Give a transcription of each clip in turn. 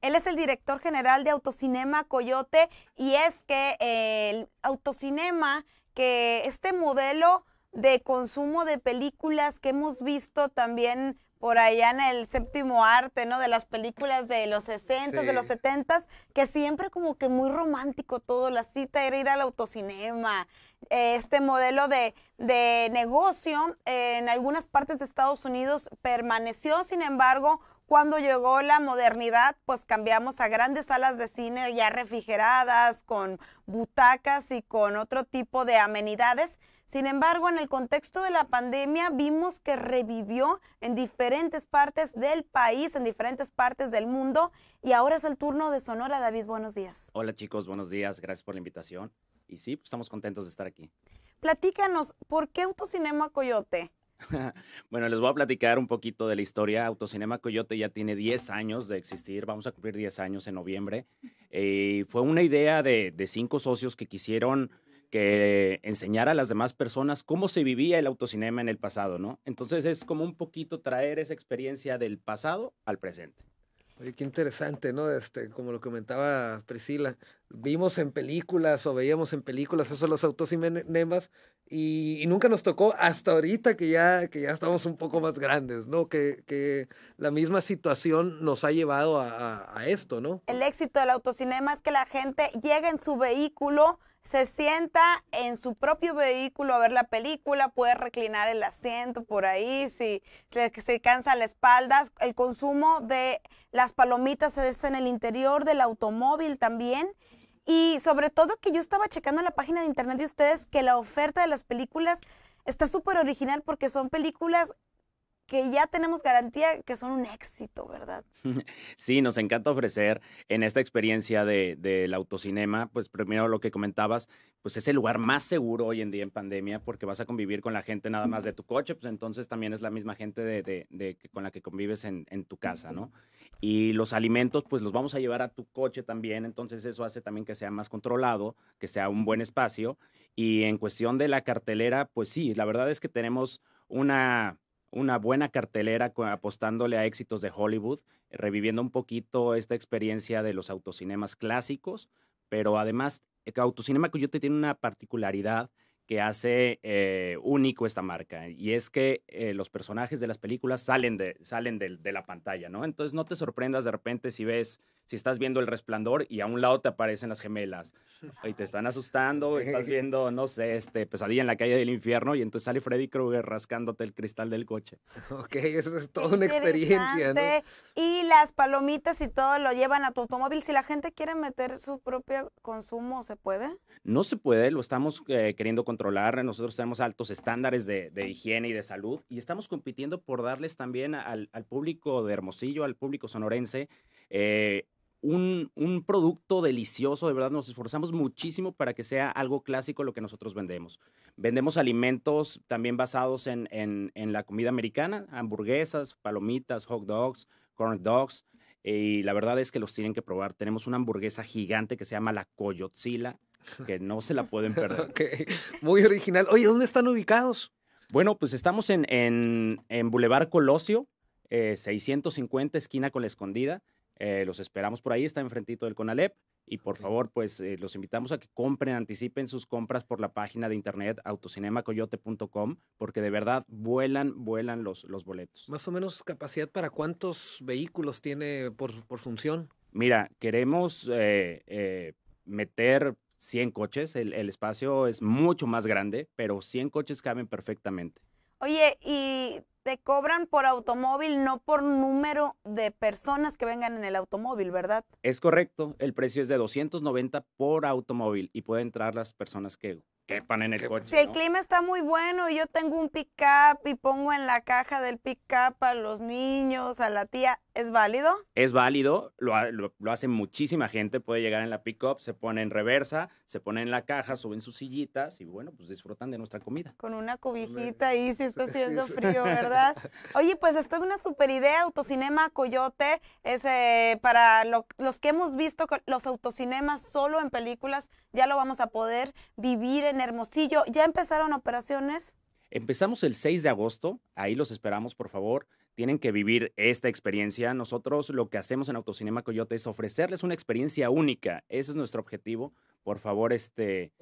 Él es el director general de Autocinema Coyote y es que el autocinema, que este modelo de consumo de películas que hemos visto también por allá en el séptimo arte, ¿no? De las películas de los 60, de los 70, que siempre como que muy romántico todo, la cita era ir al autocinema, este modelo de, de negocio en algunas partes de Estados Unidos permaneció, sin embargo, cuando llegó la modernidad, pues cambiamos a grandes salas de cine ya refrigeradas, con butacas y con otro tipo de amenidades. Sin embargo, en el contexto de la pandemia vimos que revivió en diferentes partes del país, en diferentes partes del mundo. Y ahora es el turno de Sonora. David, buenos días. Hola chicos, buenos días. Gracias por la invitación. Y sí, pues, estamos contentos de estar aquí. Platícanos, ¿por qué Autocinema Coyote? bueno, les voy a platicar un poquito de la historia. Autocinema Coyote ya tiene 10 años de existir, vamos a cumplir 10 años en noviembre. Eh, fue una idea de, cinco socios que quisieron que enseñara a las demás personas cómo se vivía el autocinema en el pasado, ¿no? Entonces es como un poquito traer esa experiencia del pasado al presente. Oye, qué interesante, ¿no? Este, como lo comentaba Priscila, vimos en películas o veíamos en películas esos los autocinemas y, nunca nos tocó hasta ahorita que ya, que ya estamos un poco más grandes, ¿no? Que, la misma situación nos ha llevado a, esto, ¿no? El éxito del autocinema es que la gente llega en su vehículo, se sienta en su propio vehículo a ver la película, puede reclinar el asiento por ahí, si se, cansa la espalda. El consumo de las palomitas es en el interior del automóvil también. Y sobre todo que yo estaba checando la página de internet de ustedes que la oferta de las películas está súper original porque son películas que ya tenemos garantía que son un éxito, ¿verdad? Sí, nos encanta ofrecer en esta experiencia del autocinema, pues primero lo que comentabas, pues es el lugar más seguro hoy en día en pandemia porque vas a convivir con la gente nada más de tu coche, pues entonces también es la misma gente de, con la que convives en, en, tu casa, ¿no? Y los alimentos, pues los vamos a llevar a tu coche también, entonces eso hace también que sea más controlado, que sea un buen espacio. Y en cuestión de la cartelera, pues sí, la verdad es que tenemos una una buena cartelera apostándole a éxitos de Hollywood, reviviendo un poquito esta experiencia de los autocinemas clásicos, pero además el eh, Autocinema Coyote tiene una particularidad que hace eh, único esta marca y es que eh, los personajes de las películas salen de, salen de la pantalla, ¿no? Entonces no te sorprendas de repente si ves si estás viendo el resplandor y a un lado te aparecen las gemelas y te están asustando, eh, estás eh, viendo, no sé, este, pesadilla en la calle del infierno y entonces sale Freddy Krueger rascándote el cristal del coche. Ok, eso es toda una experiencia, ¿no? Y las palomitas y todo lo llevan a tu automóvil. Si la gente quiere meter su propio consumo, ¿se puede? No se puede, lo estamos eh, queriendo controlar. Nosotros tenemos altos estándares de, higiene y de salud y estamos compitiendo por darles también al, público de Hermosillo, al público sonorense, eh, un, producto delicioso, de verdad nos esforzamos muchísimo para que sea algo clásico lo que nosotros vendemos. Vendemos alimentos también basados en, la comida americana, hamburguesas, palomitas, hot dogs, corn dogs, y la verdad es que los tienen que probar. Tenemos una hamburguesa gigante que se llama la coyotzilla que no se la pueden perder. Muy original. Oye, ¿dónde están ubicados? Bueno, pues estamos en, Boulevard Colosio, 650, eh, esquina con la escondida. Eh, los esperamos por ahí, está enfrentito del Conalep. Y por favor, pues eh, los invitamos a que compren, anticipen sus compras por la página de internet autocinemacoyote.com, porque de verdad vuelan, vuelan los, los boletos. Más o menos capacidad para cuántos vehículos tiene por, por función. Mira, queremos eh, meter 100 coches, el, el espacio es mucho más grande, pero 100 coches caben perfectamente. Oye, y te cobran por automóvil, no por número de personas que vengan en el automóvil, ¿verdad? Es correcto, el precio es de 290 por automóvil y pueden entrar las personas que quepan en el coche. Si el clima está muy bueno y yo tengo un pick-up y pongo en la caja del pick-up a los niños, a la tía, ¿es válido? Es válido, lo, lo, hace muchísima gente, puede llegar en la pick-up, se pone en reversa, se pone en la caja, suben sus sillitas y bueno, pues disfrutan de nuestra comida. Con una cobijita ahí si está haciendo frío, ¿verdad? Oye, pues esta es una super idea, Autocinema Coyote, es, eh, para los que hemos visto los autocinemas solo en películas, ya lo vamos a poder vivir en Hermosillo. ¿Ya empezaron operaciones? Empezamos el 6 de agosto, ahí los esperamos, por favor. Tienen que vivir esta experiencia. Nosotros lo que hacemos en Autocinema Coyote es ofrecerles una experiencia única. Ese es nuestro objetivo. Por favor, este,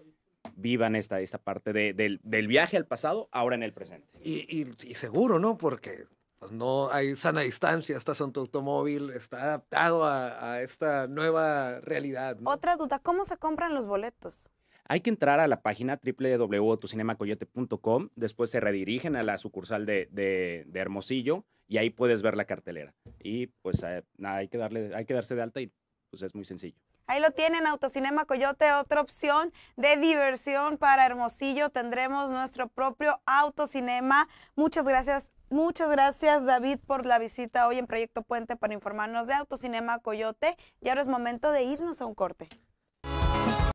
vivan esta, esta parte del, viaje al pasado, ahora en el presente. Y, seguro, ¿no? Porque pues, no hay sana distancia, estás en automóvil, está adaptado a, esta nueva realidad. Otra duda, ¿cómo se compran los boletos? Hay que entrar a la página www.autocinemacoyote.com, después se redirigen a la sucursal de, Hermosillo y ahí puedes ver la cartelera. Y pues eh, nada, hay que, darle, hay que darse de alta y pues es muy sencillo. Ahí lo tienen, Autocinema Coyote, otra opción de diversión para Hermosillo. Tendremos nuestro propio autocinema. Muchas gracias, muchas gracias David por la visita hoy en Proyecto Puente para informarnos de Autocinema Coyote. Y ahora es momento de irnos a un corte.